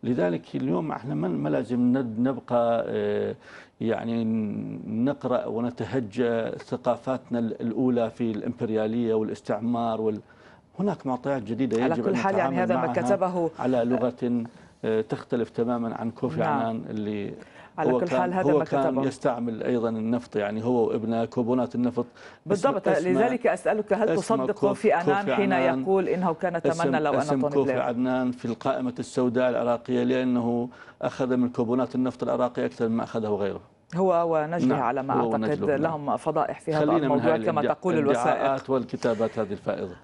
S3: لذلك اليوم احنا ما لازم نبقى اه، يعني نقرأ ونتهجى ثقافاتنا الأولى في الإمبريالية والاستعمار وال... هناك معطيات جديدة على يجب على كل حال يعني هذا ما كتبه على لغة آه، تختلف تماما عن كوفي نعم. عنان اللي على هو كل حال هذا هو ما كان كتبه. يستعمل ايضا النفط يعني هو وابنه كوبونات النفط بالضبط لذلك
S1: اسالك هل تصدق كوفي عنان حين يقول انه كان اتمنى لو اسم انا اسم كوفي
S3: عدنان في القائمه السوداء العراقيه لانه اخذ من كوبونات النفط العراقي اكثر مما اخذه غيره
S1: هو ونجله نعم على ما اعتقد نجله. لهم فضائح في هذا الموضوع كما تقول الوثائق
S3: والكتابات هذه الفائضه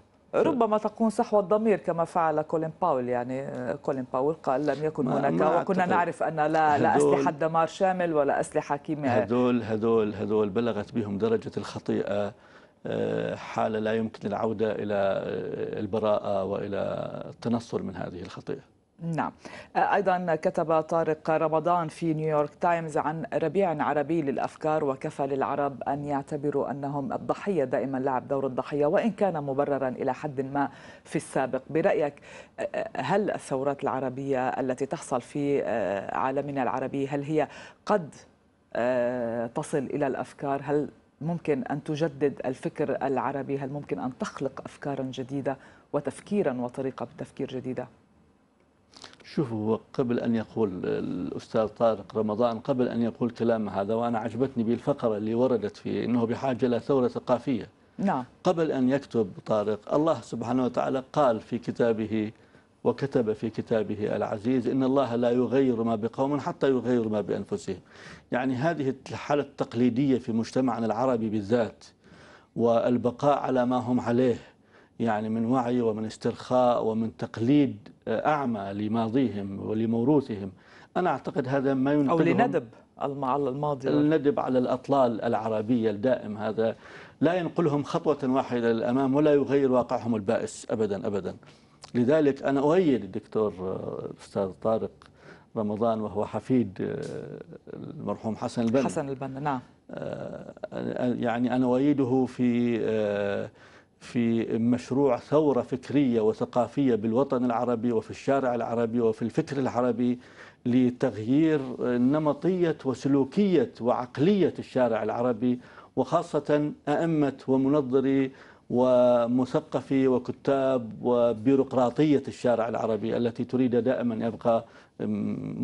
S1: ربما تكون صحوة ضمير كما فعل كولين باول يعني آه، كولين باول قال لم يكن هناك وكنا نعرف أن لا, لا أسلحة دمار شامل ولا أسلحة كيميائية
S3: هدول هدول هدول بلغت بهم درجة الخطيئة آه، حالة لا يمكن العودة إلى آه، البراءة وإلى التنصل من هذه الخطيئة
S1: نعم آه، أيضا كتب طارق رمضان في نيويورك تايمز عن ربيع عربي للأفكار وكفى للعرب أن يعتبروا أنهم الضحية دائما لعب دور الضحية وإن كان مبررا إلى حد ما في السابق برأيك آه، آه، هل الثورات العربية التي تحصل في عالمنا العربي هل هي قد تصل إلى الأفكار هل ممكن أن تجدد الفكر العربي هل ممكن أن تخلق أفكارا جديدة وتفكيرا وطريقة تفكير جديدة
S3: شوفوا قبل أن يقول الأستاذ طارق رمضان قبل أن يقول كلام هذا وأنا عجبتني بالفقرة اللي وردت فيه أنه بحاجة إلى ثورة ثقافية نعم. قبل أن يكتب طارق الله سبحانه وتعالى قال في كتابه وكتب في كتابه العزيز إن الله لا يغير ما بقوم حتى يغير ما بأنفسهم يعني هذه الحالة التقليدية في مجتمعنا العربي بالذات والبقاء على ما هم عليه يعني من وعي ومن استرخاء ومن تقليد أعمى لماضيهم ولموروثهم أنا أعتقد هذا ما ينقذهم أو لندب على الماضي الندب على الأطلال العربية الدائم هذا لا ينقلهم خطوة واحدة للأمام ولا يغير واقعهم البائس أبدا أبدا لذلك أنا أؤيد الدكتور الأستاذ آه، طارق رمضان وهو حفيد آه، المرحوم حسن البنا حسن البنا نعم آه، يعني أنا أؤيده في في مشروع ثورة فكرية وثقافية بالوطن العربي وفي الشارع العربي وفي الفكر العربي لتغيير نمطية وسلوكية وعقلية الشارع العربي وخاصة أئمة ومنظري ومثقفي وكتاب وبيروقراطية الشارع العربي التي تريد دائما يبقى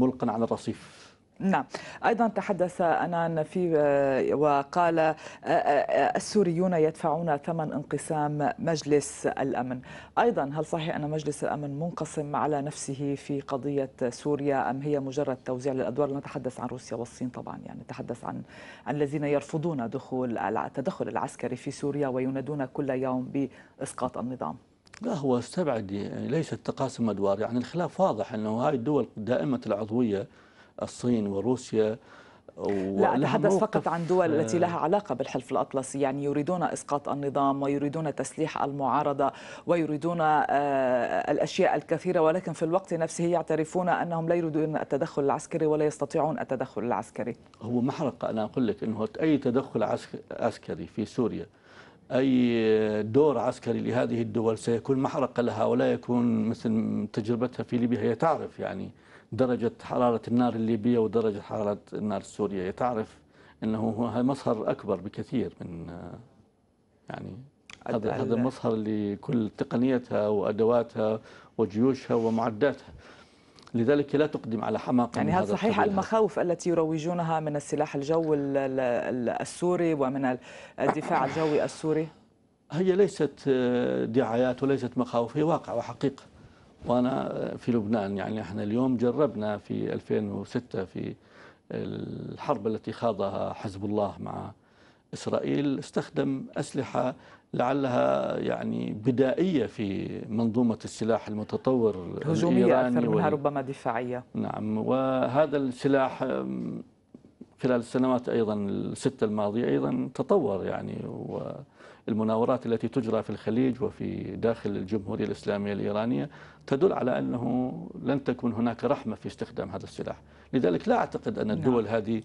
S3: ملقا على الرصيف
S1: نعم أيضا تحدث أنان في آه، وقال آه، آه، السوريون يدفعون ثمن انقسام مجلس الأمن أيضا هل صحيح أن مجلس الأمن منقسم على نفسه في قضية سوريا أم هي مجرد توزيع للأدوار نتحدث عن روسيا والصين طبعا يعني نتحدث عن الذين يرفضون دخول التدخل العسكري في سوريا وينادون كل يوم بإسقاط النظام
S3: لا هو استبعد يعني ليس تقاسم ادوار يعني الخلاف واضح
S1: انه هاي الدول دائمه العضويه الصين وروسيا لا أتحدث فقط عن دول آه. التي لها علاقة بالحلف الأطلسي يعني يريدون إسقاط النظام ويريدون تسليح المعارضة ويريدون آه، الأشياء الكثيرة ولكن في الوقت نفسه يعترفون أنهم لا يريدون التدخل العسكري ولا يستطيعون التدخل العسكري هو محرقة أنا أقول لك أنه أي تدخل عسكري في سوريا أي دور
S3: عسكري لهذه الدول سيكون محرقة لها ولا يكون مثل تجربتها في ليبيا هي تعرف يعني درجة حرارة النار الليبية ودرجة حرارة النار السورية تعرف أنه مصهر أكبر بكثير من يعني هذا هذا مصهر لكل تقنيتها وأدواتها وجيوشها ومعداتها
S1: لذلك لا تقدم على حماقة يعني هل صحيح المخاوف التي يروجونها من السلاح الجوي السوري ومن الدفاع الجوي السوري؟ هي ليست
S3: دعايات وليست مخاوف هي واقع وحقيقة وانا في لبنان يعني احنا اليوم جربنا في 2006 في الحرب التي خاضها حزب الله مع اسرائيل استخدم اسلحه لعلها يعني بدائيه في منظومه السلاح المتطور هجوميه الإيراني اكثر منها وال...
S1: ربما دفاعيه نعم وهذا السلاح
S3: خلال السنوات ايضا السته الماضيه ايضا تطور يعني و... المناورات التي تجرى في الخليج وفي داخل الجمهورية الإسلامية الإيرانية تدل على أنه لن تكون هناك رحمة في استخدام هذا السلاح لذلك لا أعتقد أن الدول نعم. هذه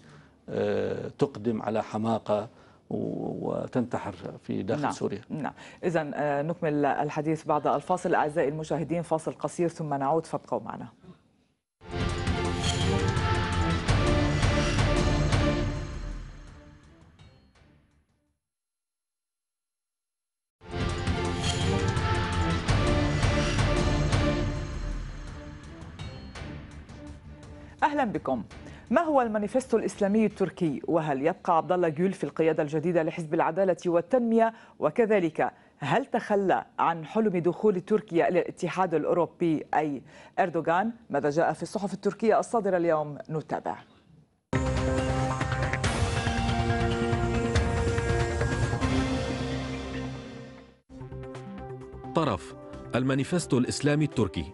S3: آه، تقدم على حماقة وتنتحر في داخل نعم. سوريا
S1: نعم إذا آه، نكمل الحديث بعد الفاصل أعزائي المشاهدين فاصل قصير ثم نعود فابقوا معنا أهلا بكم ما هو المانيفستو الإسلامي التركي وهل يبقى عبد الله جول في القيادة الجديدة لحزب العدالة والتنمية وكذلك هل تخلى عن حلم دخول تركيا إلى الاتحاد الأوروبي أي أردوغان ماذا جاء في الصحف التركية الصادرة اليوم نتابع
S5: طرف المانيفستو الإسلامي التركي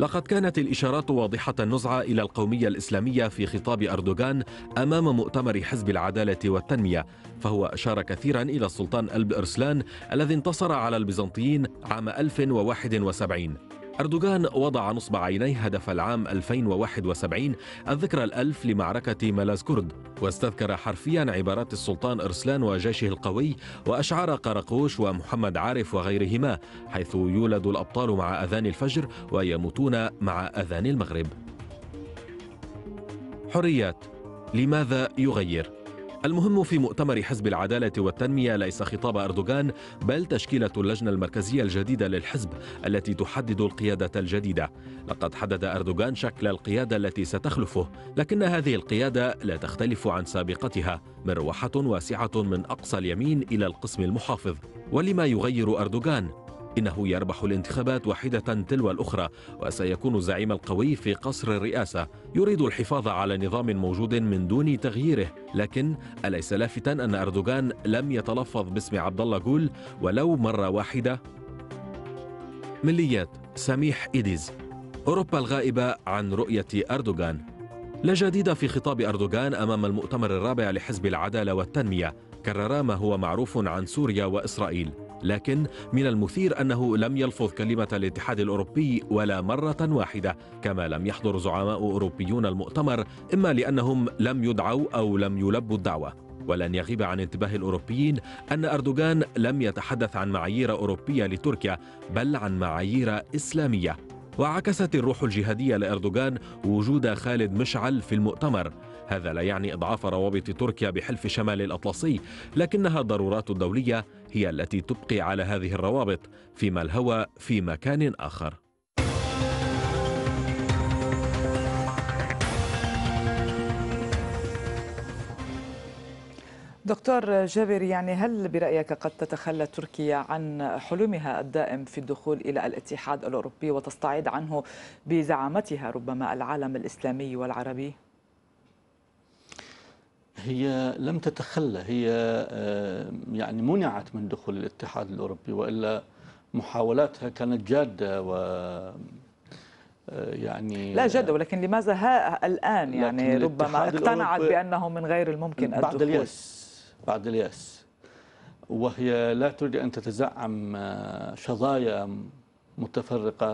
S5: لقد كانت الإشارات واضحة النزعة إلى القومية الإسلامية في خطاب أردوغان أمام مؤتمر حزب العدالة والتنمية فهو أشار كثيرا إلى السلطان ألب إرسلان الذي انتصر على البيزنطيين عام 1071 أردوغان وضع نصب عينيه هدف العام 2071 الذكرى الألف لمعركة مالازكورد واستذكر حرفيا عبارات السلطان إرسلان وجيشه القوي وأشعار قرقوش ومحمد عارف وغيرهما حيث يولد الأبطال مع أذان الفجر ويموتون مع أذان المغرب حريات لماذا يغير؟ المهم في مؤتمر حزب العدالة والتنمية ليس خطاب أردوغان بل تشكيلة اللجنة المركزية الجديدة للحزب التي تحدد القيادة الجديدة لقد حدد أردوغان شكل القيادة التي ستخلفه لكن هذه القيادة لا تختلف عن سابقتها مروحة واسعة من أقصى اليمين إلى القسم المحافظ ولما يغير أردوغان إنه يربح الانتخابات واحدة تلو الأخرى وسيكون الزعيم القوي في قصر الرئاسة يريد الحفاظ على نظام موجود من دون تغييره لكن أليس لافتا أن أردوغان لم يتلفظ باسم عبد الله جول ولو مرة واحدة؟ مليات سميح إيديز أوروبا الغائبة عن رؤية أردوغان لا جديد في خطاب أردوغان أمام المؤتمر الرابع لحزب العدالة والتنمية كرر ما هو معروف عن سوريا وإسرائيل لكن من المثير أنه لم يلفظ كلمة الاتحاد الأوروبي ولا مرة واحدة كما لم يحضر زعماء أوروبيون المؤتمر إما لأنهم لم يدعوا أو لم يلبوا الدعوة ولن يغيب عن انتباه الأوروبيين أن أردوغان لم يتحدث عن معايير أوروبية لتركيا بل عن معايير إسلامية وعكست الروح الجهادية لأردوغان وجود خالد مشعل في المؤتمر هذا لا يعني إضعاف روابط تركيا بحلف شمال الأطلسي لكنها ضرورات دولية هي التي تبقي على هذه الروابط فيما الهوى في مكان آخر
S1: دكتور جابر يعني هل برأيك قد تتخلى تركيا عن حلمها الدائم في الدخول إلى الاتحاد الأوروبي وتستعيد عنه بزعامتها ربما العالم الإسلامي والعربي؟
S3: هي لم تتخلى هي آه، يعني منعت من دخول الاتحاد الأوروبي وإلا محاولاتها كانت جادة و آه، يعني لا جد
S1: آه، ولكن لماذا ها الآن يعني ربما اقتنعت بأنه من غير الممكن الدخول بعد اليأس
S3: بعد اليأس وهي لا تريد أن تتزعم شظايا متفرقة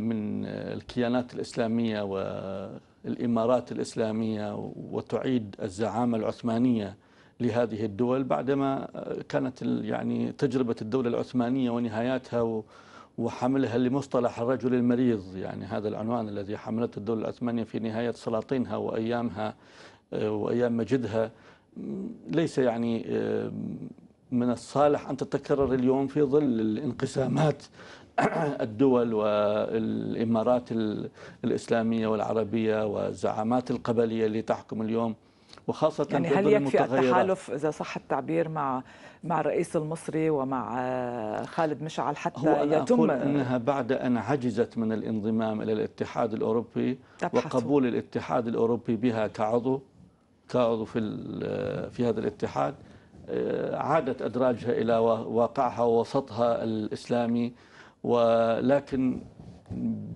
S3: من الكيانات الإسلامية الإمارات الإسلامية وتعيد الزعامة العثمانية لهذه الدول بعدما آه، كانت يعني تجربة الدولة العثمانية ونهاياتها وحملها لمصطلح الرجل المريض يعني هذا العنوان الذي حملته الدولة العثمانية في نهاية سلاطينها وأيامها آه، وأيام مجدها ليس يعني آه، من الصالح أن تتكرر اليوم في ظل الانقسامات الدول والإمارات الإسلامية والعربية والزعامات القبلية اللي تحكم اليوم وخاصة يعني هل يكفي التحالف
S1: إذا صح التعبير مع مع الرئيس المصري ومع آه، خالد مشعل حتى هو أنا يتم أقول أنها
S3: بعد أن عجزت من الانضمام إلى الاتحاد الأوروبي وقبول الاتحاد الأوروبي بها كعضو كعضو في في هذا الاتحاد آه، عادت أدراجها إلى واقعها ووسطها الإسلامي ولكن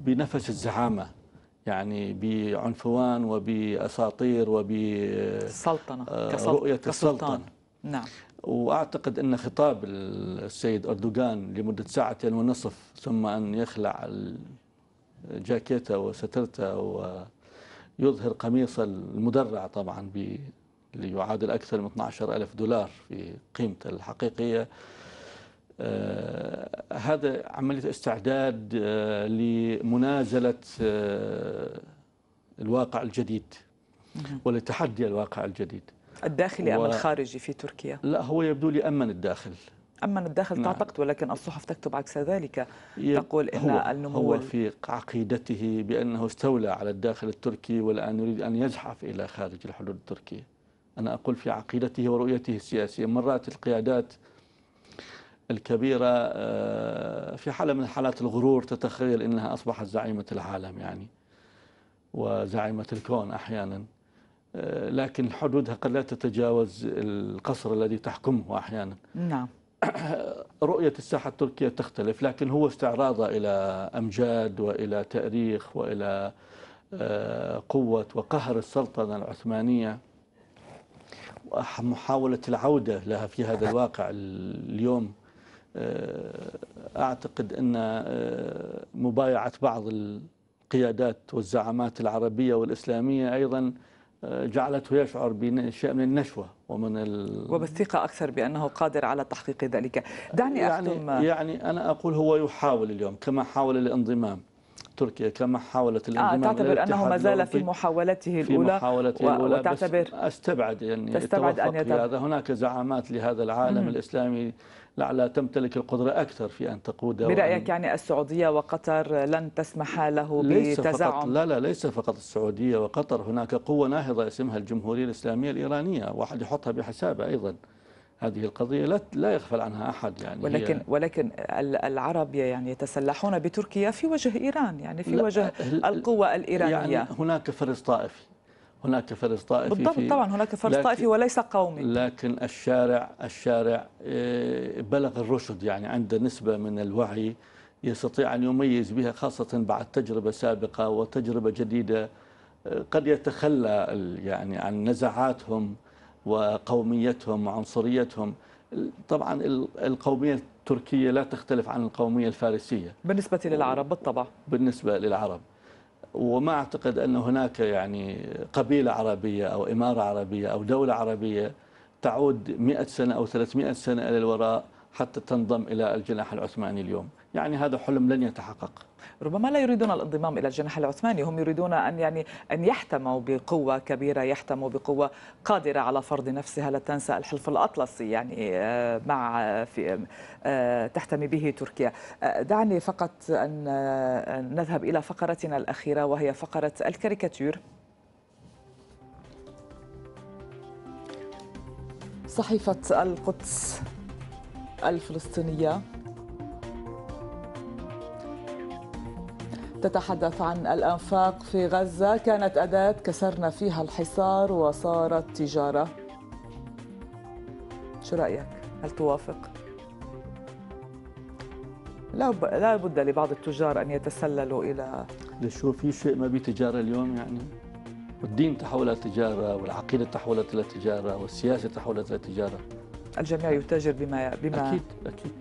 S3: بنفس الزعامة يعني بعنفوان وبأساطير وبسلطنة آه، رؤية
S1: السلطان نعم
S3: وأعتقد أن خطاب السيد أردوغان لمدة ساعتين ونصف ثم أن يخلع جاكيته وسترته ويظهر قميصه المدرع طبعا ليعادل أكثر من 12 ألف دولار في قيمته الحقيقية آه، هذا عملية استعداد آه، لمنازلة آه، الواقع الجديد ولتحدي الواقع الجديد
S1: الداخلي و... أم الخارجي في تركيا؟ لا
S3: هو يبدو لي أمن الداخل
S1: أمن الداخل نعم. تعتقد ولكن الصحف تكتب عكس ذلك تقول إن هو النمو هو في
S3: عقيدته بأنه استولى على الداخل التركي والآن يريد أن يزحف إلى خارج الحدود التركية أنا أقول في عقيدته ورؤيته السياسية مرات القيادات الكبيرة آه، في حالة من حالات الغرور تتخيل أنها أصبحت زعيمة العالم يعني وزعيمة الكون أحيانا آه، لكن حدودها قد لا تتجاوز القصر الذي تحكمه أحيانا نعم رؤية الساحة التركية تختلف لكن هو استعراضها إلى أمجاد وإلى تاريخ وإلى آه، قوة وقهر السلطنة العثمانية ومحاولة العودة لها في هذا الواقع اليوم آه، أعتقد أن آه، مبايعة بعض القيادات والزعامات العربية والإسلامية أيضا آه، جعلته يشعر بشيء من النشوة ومن ال... وبالثقة أكثر بأنه قادر على تحقيق ذلك دعني يعني أختم يعني أنا أقول هو يحاول اليوم كما حاول الانضمام تركيا كما حاولت الانضمام آه تعتبر انه ما زال في
S1: محاولته الاولى في محاولته و... الاولى وتعتبر بس
S3: استبعد يعني تستبعد ان يتم هذا هناك زعامات لهذا العالم مم. الاسلامي لعل تمتلك القدرة أكثر في أن تقود برأيك
S1: يعني السعودية وقطر لن تسمح له ليس بتزعم فقط
S3: لا لا ليس فقط السعودية وقطر هناك قوة ناهضة اسمها الجمهورية الإسلامية الإيرانية
S1: واحد يحطها بحسابه أيضا هذه القضية لا لا يغفل عنها أحد يعني ولكن ولكن العرب يعني يتسلحون بتركيا في وجه إيران يعني في وجه القوة الإيرانية يعني
S3: هناك فرز طائفي هناك
S1: فرز طائفي بالضبط طبعا هناك فرز طائفي وليس قومي
S3: لكن الشارع الشارع آه، بلغ الرشد يعني عنده نسبة من الوعي يستطيع أن يميز بها خاصة بعد تجربة سابقة وتجربة جديدة آه، قد يتخلى يعني عن نزعاتهم وقوميتهم وعنصريتهم طبعا القومية التركية لا تختلف عن القومية الفارسية بالنسبة للعرب بالطبع بالنسبة للعرب وما أعتقد أن هناك يعني قبيلة عربية أو إمارة عربية أو دولة عربية تعود 100 سنة أو 300 سنة إلى الوراء حتى تنضم إلى
S1: الجناح العثماني اليوم يعني هذا حلم لن يتحقق ربما لا يريدون الانضمام الى الجناح العثماني هم يريدون ان يعني ان يحتموا بقوه كبيره يحتموا بقوه قادره على فرض نفسها لا تنسى الحلف الاطلسي يعني آه، مع آه، في آه، تحتمي به تركيا دعني فقط ان نذهب الى فقرتنا الاخيره وهي فقره الكاريكاتير صحيفه القدس الفلسطينية تتحدث عن الأنفاق في غزة كانت أداة كسرنا فيها الحصار وصارت تجارة شو رأيك؟ هل توافق؟ لا ب... لا بد لبعض التجار ان يتسللوا الى شو في
S3: شيء ما بتجارة اليوم يعني والدين تحول تجاره والعقيده تحولت الى تجاره والسياسه تحولت الى تجاره
S1: الجميع يتاجر بما بما اكيد اكيد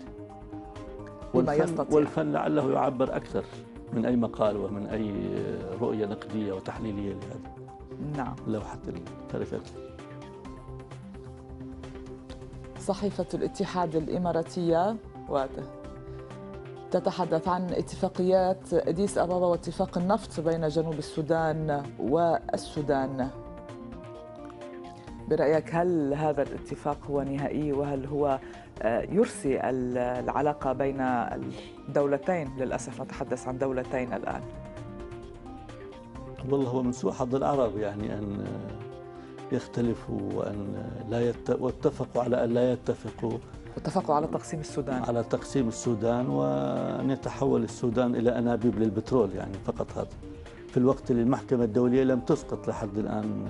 S1: بما والفن, يستطيع.
S3: والفن لعله يعبر اكثر من اي مقال ومن اي رؤيه نقديه وتحليليه لهذا نعم لوحه التلفاز
S1: صحيفه الاتحاد الاماراتيه واضح تتحدث عن اتفاقيات اديس ابابا واتفاق النفط بين جنوب السودان والسودان برأيك هل هذا الاتفاق هو نهائي وهل هو آه، يرسي العلاقة بين الدولتين للأسف نتحدث عن دولتين الآن
S3: والله هو من سوء حظ العرب يعني أن آه، يختلفوا وأن آه، لا يت... واتفقوا على أن لا يتفقوا واتفقوا على تقسيم السودان على تقسيم السودان وأن يتحول السودان إلى أنابيب للبترول يعني فقط هذا في الوقت اللي المحكمة الدولية لم تسقط لحد الآن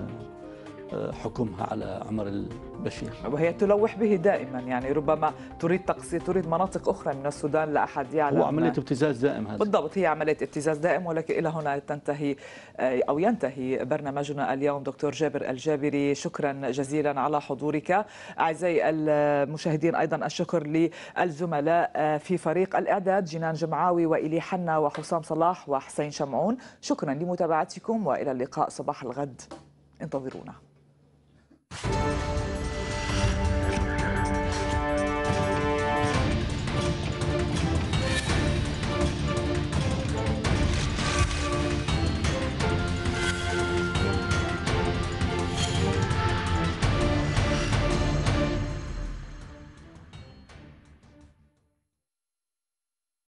S3: حكمها على عمر البشير
S1: وهي تلوح به دائما يعني ربما تريد تقصي تريد مناطق أخرى من السودان لا أحد يعلم هو عملية
S3: ابتزاز دائم هذا
S1: بالضبط هي عملية ابتزاز دائم ولكن إلى هنا تنتهي آه، أو ينتهي برنامجنا اليوم دكتور جابر الجابري شكرا جزيلا على حضورك أعزائي المشاهدين أيضا الشكر للزملاء آه، في فريق الإعداد جنان جمعاوي وإلي حنا وحسام صلاح وحسين شمعون شكرا لمتابعتكم وإلى اللقاء صباح الغد انتظرونا よし